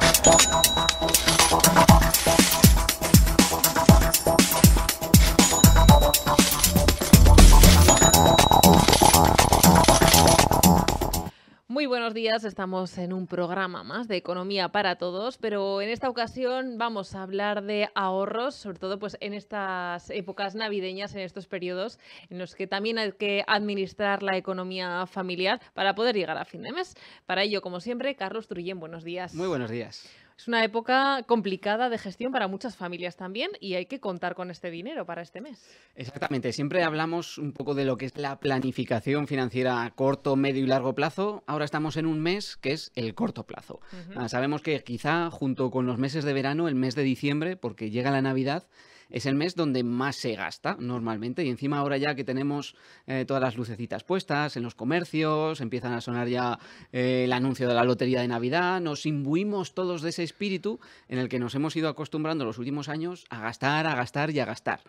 ¡Gracias! buenos días, estamos en un programa más de Economía para Todos, pero en esta ocasión vamos a hablar de ahorros, sobre todo pues en estas épocas navideñas, en estos periodos en los que también hay que administrar la economía familiar para poder llegar a fin de mes. Para ello, como siempre, Carlos Trullén, buenos días. Muy buenos días. Es una época complicada de gestión para muchas familias también y hay que contar con este dinero para este mes. Exactamente, siempre hablamos un poco de lo que es la planificación financiera a corto, medio y largo plazo. Ahora estamos en un mes que es el corto plazo. Ah, sabemos que quizá junto con los meses de verano, el mes de diciembre, porque llega la Navidad, es el mes donde más se gasta normalmente y encima ahora ya que tenemos eh, todas las lucecitas puestas en los comercios, empiezan a sonar ya eh, el anuncio de la lotería de Navidad, nos imbuimos todos de ese espíritu en el que nos hemos ido acostumbrando los últimos años a gastar, a gastar y a gastar.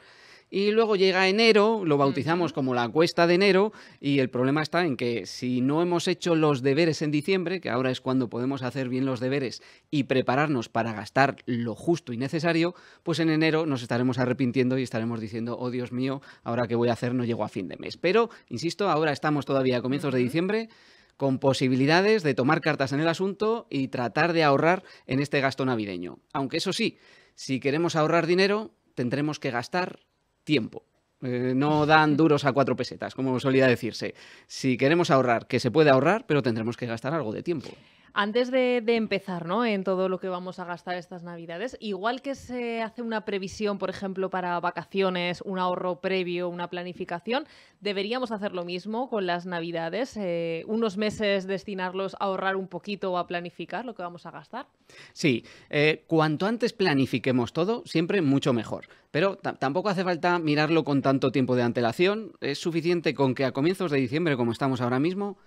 Y luego llega enero, lo bautizamos como la cuesta de enero y el problema está en que si no hemos hecho los deberes en diciembre, que ahora es cuando podemos hacer bien los deberes y prepararnos para gastar lo justo y necesario, pues en enero nos estaremos arrepintiendo y estaremos diciendo, oh Dios mío, ahora que voy a hacer no llego a fin de mes. Pero, insisto, ahora estamos todavía a comienzos de diciembre con posibilidades de tomar cartas en el asunto y tratar de ahorrar en este gasto navideño. Aunque eso sí, si queremos ahorrar dinero, tendremos que gastar tiempo. Eh, no dan duros a cuatro pesetas, como solía decirse. Si queremos ahorrar, que se puede ahorrar, pero tendremos que gastar algo de tiempo. Antes de, empezar, ¿no? En todo lo que vamos a gastar estas navidades, igual que se hace una previsión, por ejemplo, para vacaciones, un ahorro previo, una planificación, deberíamos hacer lo mismo con las navidades, eh, unos meses destinarlos a ahorrar un poquito o a planificar lo que vamos a gastar. Sí, eh, cuanto antes planifiquemos todo, siempre mucho mejor. Pero tampoco hace falta mirarlo con tanto tiempo de antelación, es suficiente con que a comienzos de diciembre, como estamos ahora mismo,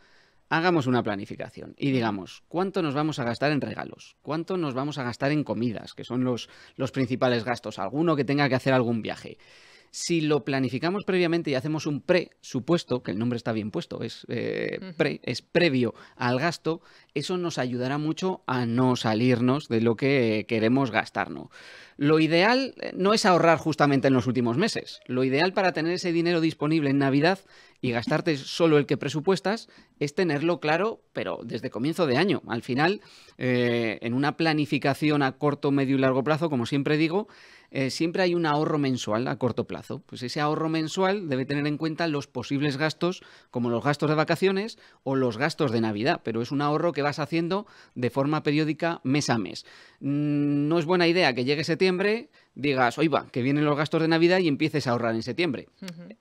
hagamos una planificación y digamos cuánto nos vamos a gastar en regalos, cuánto nos vamos a gastar en comidas, que son los, los principales gastos, alguno que tenga que hacer algún viaje, si lo planificamos previamente y hacemos un presupuesto, que el nombre está bien puesto, es, eh, pre, es previo al gasto, eso nos ayudará mucho a no salirnos de lo que queremos gastarnos. Lo ideal eh, no es ahorrar justamente en los últimos meses. Lo ideal para tener ese dinero disponible en Navidad y gastarte solo el que presupuestas es tenerlo claro, pero desde comienzo de año. Al final, eh, en una planificación a corto, medio y largo plazo, como siempre digo, eh, siempre hay un ahorro mensual a corto plazo. Pues ese ahorro mensual debe tener en cuenta los posibles gastos, como los gastos de vacaciones o los gastos de Navidad, pero es un ahorro que vas haciendo de forma periódica mes a mes. Mm, no es buena idea que llegue septiembre, digas, oiga, que vienen los gastos de Navidad y empieces a ahorrar en septiembre.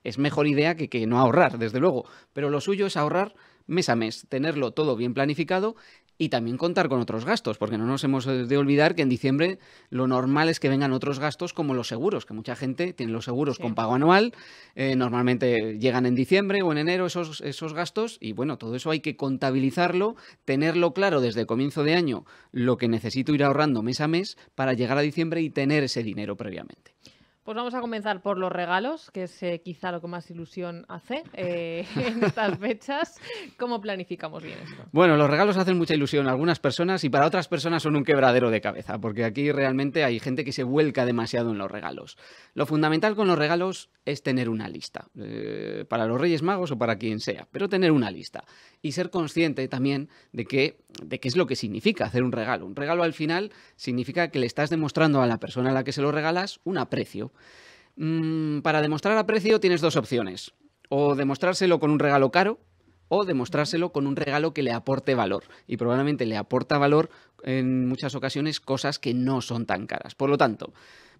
Es mejor idea que, que no ahorrar, desde luego, pero lo suyo es ahorrar mes a mes, tenerlo todo bien planificado y también contar con otros gastos, porque no nos hemos eh, de olvidar que en diciembre lo normal es que vengan otros gastos como los seguros, que mucha gente tiene los seguros con pago anual, eh, normalmente llegan en diciembre o en enero esos, esos gastos y bueno, todo eso hay que contabilizarlo, tenerlo claro desde comienzo de año, lo que necesito ir ahorrando mes a mes para llegar a diciembre y tener ese dinero previamente. Pues vamos a comenzar por los regalos, que es eh, quizá lo que más ilusión hace eh, en estas fechas. ¿Cómo planificamos bien esto? Bueno, los regalos hacen mucha ilusión a algunas personas y para otras personas son un quebradero de cabeza, porque aquí realmente hay gente que se vuelca demasiado en los regalos. Lo fundamental con los regalos es tener una lista, eh, para los Reyes Magos o para quien sea, pero tener una lista y ser consciente también de que de qué es lo que significa hacer un regalo. Un regalo al final significa que le estás demostrando a la persona a la que se lo regalas un aprecio Mm, para demostrar aprecio tienes dos opciones. O demostrárselo con un regalo caro, o demostrárselo con un regalo que le aporte valor. Y probablemente le aporta valor en muchas ocasiones cosas que no son tan caras. Por lo tanto,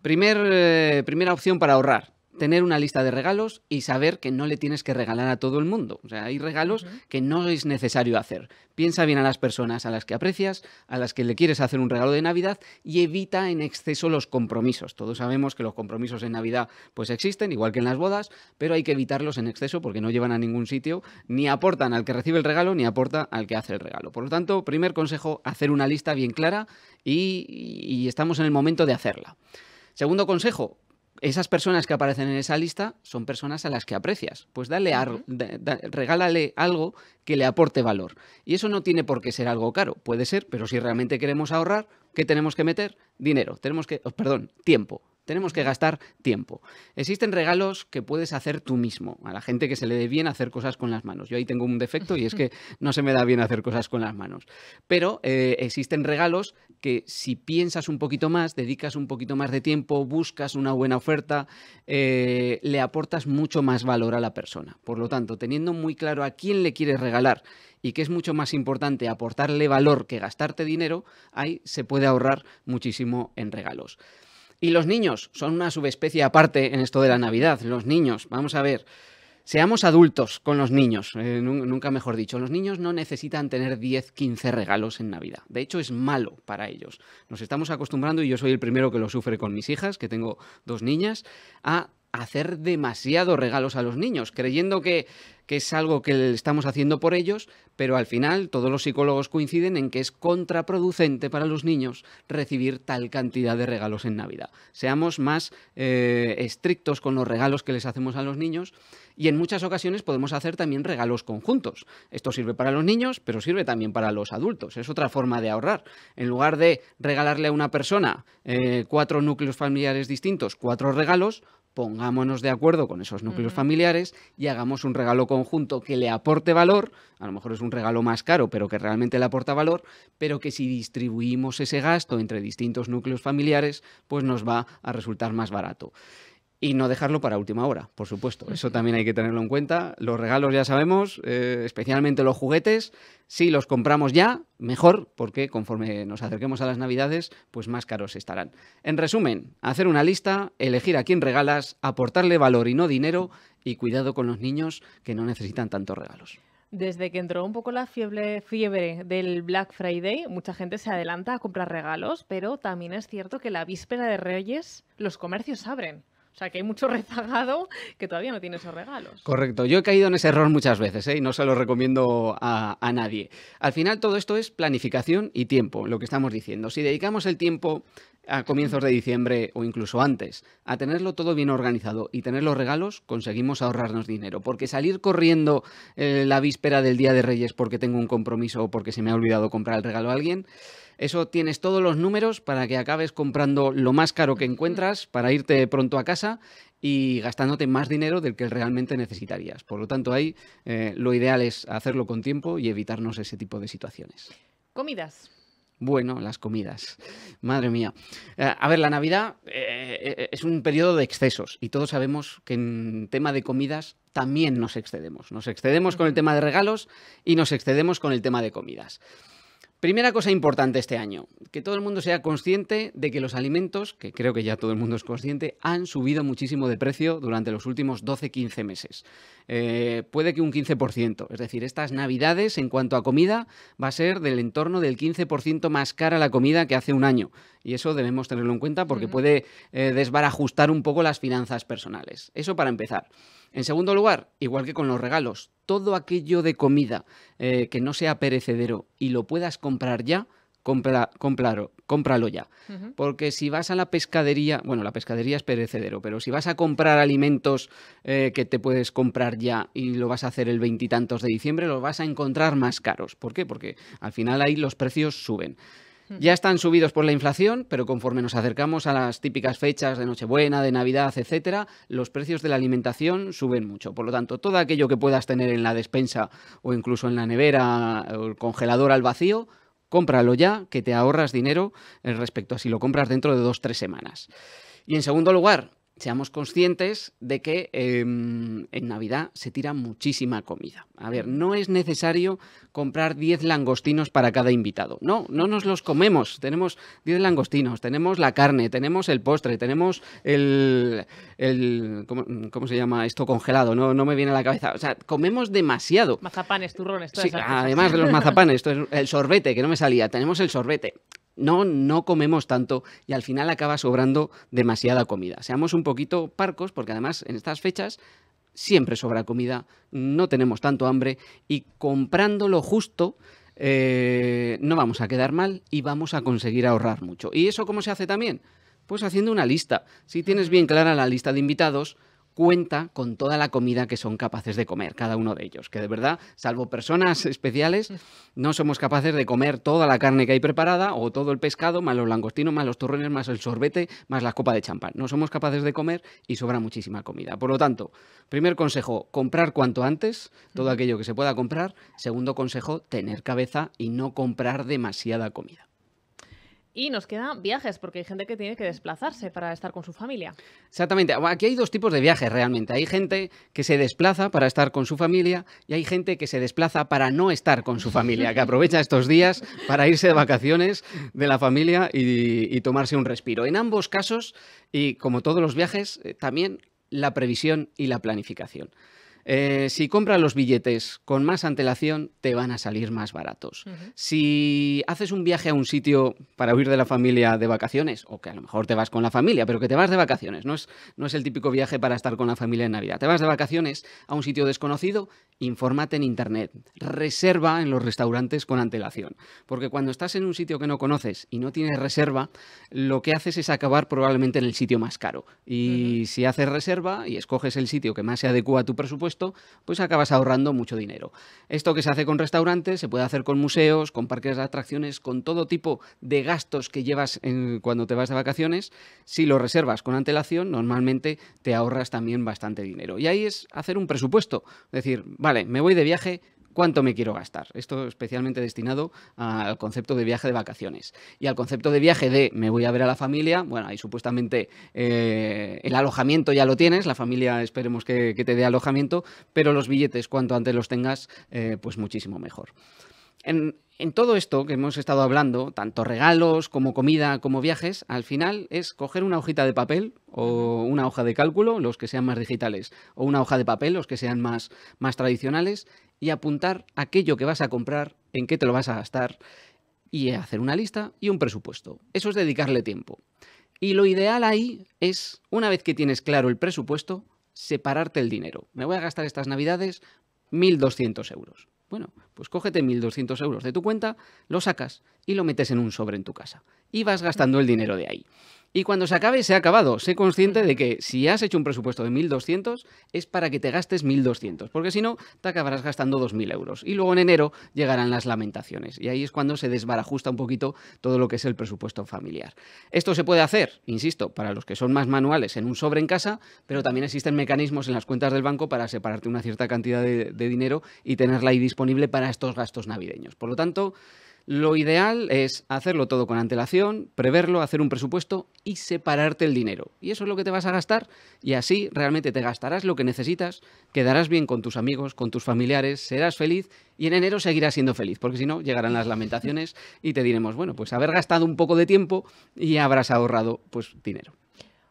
eh, primera opción para ahorrar, tener una lista de regalos y saber que no le tienes que regalar a todo el mundo. O sea, hay regalos que no es necesario hacer. Piensa bien a las personas a las que aprecias, a las que le quieres hacer un regalo de Navidad y evita en exceso los compromisos. Todos sabemos que los compromisos en Navidad pues existen, igual que en las bodas, pero hay que evitarlos en exceso porque no llevan a ningún sitio, ni aportan al que recibe el regalo, ni aporta al que hace el regalo. Por lo tanto, primer consejo, hacer una lista bien clara y estamos en el momento de hacerla. Segundo consejo, esas personas que aparecen en esa lista son personas a las que aprecias. Pues dale regálale algo que le aporte valor. Y eso no tiene por qué ser algo caro. Puede ser, pero si realmente queremos ahorrar, ¿qué tenemos que meter? Dinero. Tenemos que, oh, perdón, tiempo. Tenemos que gastar tiempo. Existen regalos que puedes hacer tú mismo. A la gente que se le dé bien hacer cosas con las manos. Yo ahí tengo un defecto y es que no se me da bien hacer cosas con las manos. Pero eh, existen regalos que si piensas un poquito más, dedicas un poquito más de tiempo, buscas una buena oferta, eh, le aportas mucho más valor a la persona. Por lo tanto, teniendo muy claro a quién le quieres regalar y que es mucho más importante aportarle valor que gastarte dinero, ahí se puede ahorrar muchísimo en regalos. Y los niños son una subespecie aparte en esto de la Navidad. Los niños, vamos a ver. Seamos adultos con los niños, eh, nunca mejor dicho. Los niños no necesitan tener 10, 15 regalos en Navidad. De hecho, es malo para ellos. Nos estamos acostumbrando, y yo soy el primero que lo sufre con mis hijas, que tengo dos niñas, a hacer demasiados regalos a los niños, creyendo que, es algo que estamos haciendo por ellos, pero al final todos los psicólogos coinciden en que es contraproducente para los niños recibir tal cantidad de regalos en Navidad. Seamos más eh, estrictos con los regalos que les hacemos a los niños y en muchas ocasiones podemos hacer también regalos conjuntos. Esto sirve para los niños, pero sirve también para los adultos. Es otra forma de ahorrar. En lugar de regalarle a una persona eh, cuatro núcleos familiares distintos, cuatro regalos, pongámonos de acuerdo con esos núcleos familiares y hagamos un regalo conjunto que le aporte valor, a lo mejor es un regalo más caro, pero que realmente le aporta valor, pero que si distribuimos ese gasto entre distintos núcleos familiares, pues nos va a resultar más barato y no dejarlo para última hora, por supuesto. Eso también hay que tenerlo en cuenta. Los regalos ya sabemos, eh, especialmente los juguetes. Si los compramos ya, mejor, porque conforme nos acerquemos a las navidades, pues más caros estarán. En resumen, hacer una lista, elegir a quién regalas, aportarle valor y no dinero, y cuidado con los niños que no necesitan tantos regalos. Desde que entró un poco la fiebre del Black Friday, mucha gente se adelanta a comprar regalos, pero también es cierto que la víspera de Reyes los comercios abren. O sea, que hay mucho rezagado que todavía no tiene esos regalos. Correcto. Yo he caído en ese error muchas veces ¿eh? y no se lo recomiendo a, nadie. Al final todo esto es planificación y tiempo, lo que estamos diciendo. Si dedicamos el tiempo a comienzos de diciembre o incluso antes a tenerlo todo bien organizado y tener los regalos, conseguimos ahorrarnos dinero. Porque salir corriendo eh, la víspera del Día de Reyes porque tengo un compromiso o porque se me ha olvidado comprar el regalo a alguien eso tienes todos los números para que acabes comprando lo más caro que encuentras para irte pronto a casa y gastándote más dinero del que realmente necesitarías. Por lo tanto, ahí eh, lo ideal es hacerlo con tiempo y evitarnos ese tipo de situaciones. Comidas. Bueno, las comidas. Madre mía. Eh, a ver, la Navidad eh, es un periodo de excesos y todos sabemos que en tema de comidas también nos excedemos. Nos excedemos con el tema de regalos y nos excedemos con el tema de comidas. Primera cosa importante este año, que todo el mundo sea consciente de que los alimentos, que creo que ya todo el mundo es consciente, han subido muchísimo de precio durante los últimos 12-15 meses. Eh, puede que un 15%, es decir, estas navidades en cuanto a comida va a ser del entorno del 15% más cara la comida que hace un año. Y eso debemos tenerlo en cuenta porque puede eh, desbarajustar un poco las finanzas personales. Eso para empezar. En segundo lugar, igual que con los regalos, todo aquello de comida eh, que no sea perecedero y lo puedas comprar ya, cómpralo ya. Porque si vas a la pescadería, bueno, la pescadería es perecedero, pero si vas a comprar alimentos eh, que te puedes comprar ya y lo vas a hacer el veintitantos de diciembre, los vas a encontrar más caros. ¿Por qué? Porque al final ahí los precios suben. Ya están subidos por la inflación, pero conforme nos acercamos a las típicas fechas de Nochebuena, de Navidad, etcétera, los precios de la alimentación suben mucho. Por lo tanto, todo aquello que puedas tener en la despensa o incluso en la nevera o el congelador al vacío, cómpralo ya, que te ahorras dinero eh, respecto a si lo compras dentro de dos o tres semanas. Y en segundo lugar, seamos conscientes de que em, en Navidad se tira muchísima comida. A ver, no es necesario comprar 10 langostinos para cada invitado. No, no nos los comemos. Tenemos 10 langostinos, tenemos la carne, tenemos el postre, tenemos el... ¿cómo, se llama esto? Congelado, no, no me viene a la cabeza. O sea, comemos demasiado. Mazapanes, turrones, todas Además de los mazapanes, esto es el sorbete, que no me salía. Tenemos el sorbete no, no comemos tanto y al final acaba sobrando demasiada comida. Seamos un poquito parcos porque además en estas fechas siempre sobra comida, no tenemos tanto hambre y comprando lo justo eh, no vamos a quedar mal y vamos a conseguir ahorrar mucho. ¿Y eso cómo se hace también? Pues haciendo una lista. Si tienes bien clara la lista de invitados, cuenta con toda la comida que son capaces de comer, cada uno de ellos. Que de verdad, salvo personas especiales, no somos capaces de comer toda la carne que hay preparada o todo el pescado, más los langostinos, más los torrones, más el sorbete, más la copa de champán. No somos capaces de comer y sobra muchísima comida. Por lo tanto, primer consejo, comprar cuanto antes todo aquello que se pueda comprar. Segundo consejo, tener cabeza y no comprar demasiada comida. Y nos quedan viajes, porque hay gente que tiene que desplazarse para estar con su familia. Exactamente. Aquí hay dos tipos de viajes realmente. Hay gente que se desplaza para estar con su familia y hay gente que se desplaza para no estar con su familia, que aprovecha estos días para irse de vacaciones de la familia y, tomarse un respiro. En ambos casos, y como todos los viajes, eh, también la previsión y la planificación. Eh, si compras los billetes con más antelación, te van a salir más baratos. Si haces un viaje a un sitio para huir de la familia de vacaciones, o que a lo mejor te vas con la familia, pero que te vas de vacaciones, no es, no es el típico viaje para estar con la familia en Navidad. Te vas de vacaciones a un sitio desconocido, infórmate en Internet, reserva en los restaurantes con antelación. Porque cuando estás en un sitio que no conoces y no tienes reserva, lo que haces es acabar probablemente en el sitio más caro. Y si haces reserva y escoges el sitio que más se adecua a tu presupuesto, pues acabas ahorrando mucho dinero. Esto que se hace con restaurantes se puede hacer con museos, con parques de atracciones, con todo tipo de gastos que llevas en, cuando te vas de vacaciones. Si lo reservas con antelación, normalmente te ahorras también bastante dinero. Y ahí es hacer un presupuesto. decir, vale, me voy de viaje, cuánto me quiero gastar. Esto especialmente destinado al concepto de viaje de vacaciones. Y al concepto de viaje de me voy a ver a la familia, bueno, ahí supuestamente eh, el alojamiento ya lo tienes, la familia esperemos que, te dé alojamiento, pero los billetes cuanto antes los tengas, eh, pues muchísimo mejor. En, todo esto que hemos estado hablando, tanto regalos como comida como viajes, al final es coger una hojita de papel o una hoja de cálculo, los que sean más digitales, o una hoja de papel, los que sean más, más tradicionales, y apuntar aquello que vas a comprar, en qué te lo vas a gastar, y hacer una lista y un presupuesto. Eso es dedicarle tiempo. Y lo ideal ahí es, una vez que tienes claro el presupuesto, separarte el dinero. Me voy a gastar estas navidades 1.200 euros. Bueno, pues cógete 1.200 euros de tu cuenta, lo sacas y lo metes en un sobre en tu casa. Y vas gastando el dinero de ahí. Y cuando se acabe, se ha acabado. Sé consciente de que si has hecho un presupuesto de 1.200 es para que te gastes 1.200, porque si no, te acabarás gastando 2.000 euros. Y luego en enero llegarán las lamentaciones. Y ahí es cuando se desbarajusta un poquito todo lo que es el presupuesto familiar. Esto se puede hacer, insisto, para los que son más manuales en un sobre en casa, pero también existen mecanismos en las cuentas del banco para separarte una cierta cantidad de, de dinero y tenerla ahí disponible para estos gastos navideños. Por lo tanto, lo ideal es hacerlo todo con antelación, preverlo, hacer un presupuesto y separarte el dinero. Y eso es lo que te vas a gastar y así realmente te gastarás lo que necesitas, quedarás bien con tus amigos, con tus familiares, serás feliz y en enero seguirás siendo feliz, porque si no llegarán las lamentaciones y te diremos, bueno, pues haber gastado un poco de tiempo y habrás ahorrado pues dinero.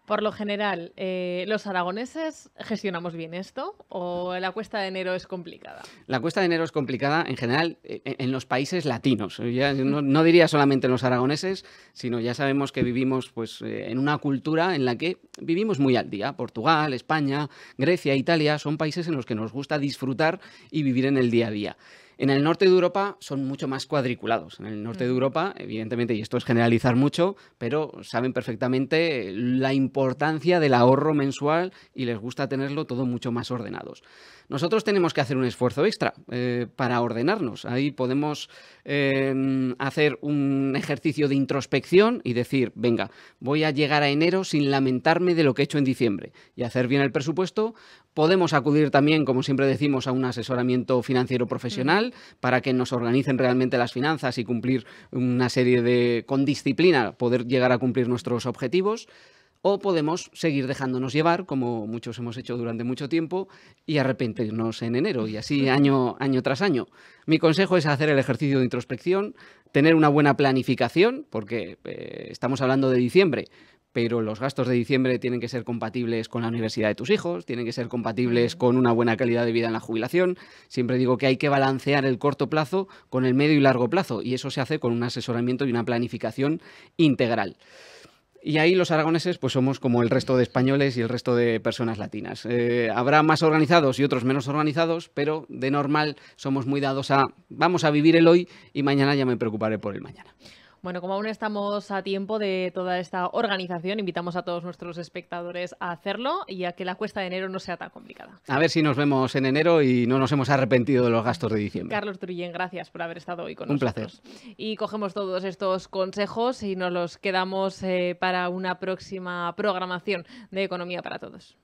Por lo general, eh, ¿los aragoneses gestionamos bien esto o la cuesta de enero es complicada? La cuesta de enero es complicada en general eh, en, los países latinos. Eh, no, diría solamente en los aragoneses, sino ya sabemos que vivimos pues, en una cultura en la que vivimos muy al día. Portugal, España, Grecia, Italia son países en los que nos gusta disfrutar y vivir en el día a día. En el norte de Europa son mucho más cuadriculados. En el norte de mm. Europa, evidentemente, y esto es generalizar mucho, pero saben perfectamente la importancia del ahorro mensual y les gusta tenerlo todo mucho más ordenados. Nosotros tenemos que hacer un esfuerzo extra eh, para ordenarnos. Ahí podemos em, hacer un ejercicio de introspección y decir, venga, voy a llegar a enero sin lamentarme de lo que he hecho en diciembre y hacer bien el presupuesto. Podemos acudir también, como siempre decimos, a un asesoramiento financiero profesional mm. para que nos organicen realmente las finanzas y cumplir una serie de, con disciplina, poder llegar a cumplir nuestros objetivos o podemos seguir dejándonos llevar, como muchos hemos hecho durante mucho tiempo, y arrepentirnos en enero, y así año, año tras año. Mi consejo es hacer el ejercicio de introspección, tener una buena planificación, porque eh, estamos hablando de diciembre, pero los gastos de diciembre tienen que ser compatibles con la universidad de tus hijos, tienen que ser compatibles con una buena calidad de vida en la jubilación. Siempre digo que hay que balancear el corto plazo con el medio y largo plazo, y eso se hace con un asesoramiento y una planificación integral. Y ahí los aragoneses pues somos como el resto de españoles y el resto de personas latinas. Eh, habrá más organizados y otros menos organizados, pero de normal somos muy dados a vamos a vivir el hoy y mañana ya me preocuparé por el mañana. Bueno, como aún estamos a tiempo de toda esta organización, invitamos a todos nuestros espectadores a hacerlo y a que la cuesta de enero no sea tan complicada. A ver si nos vemos en enero y no nos hemos arrepentido de los gastos de diciembre. Carlos Trullén, gracias por haber estado hoy con nosotros. Un placer. Y cogemos todos estos consejos y nos los quedamos eh, para una próxima programación de Economía para Todos.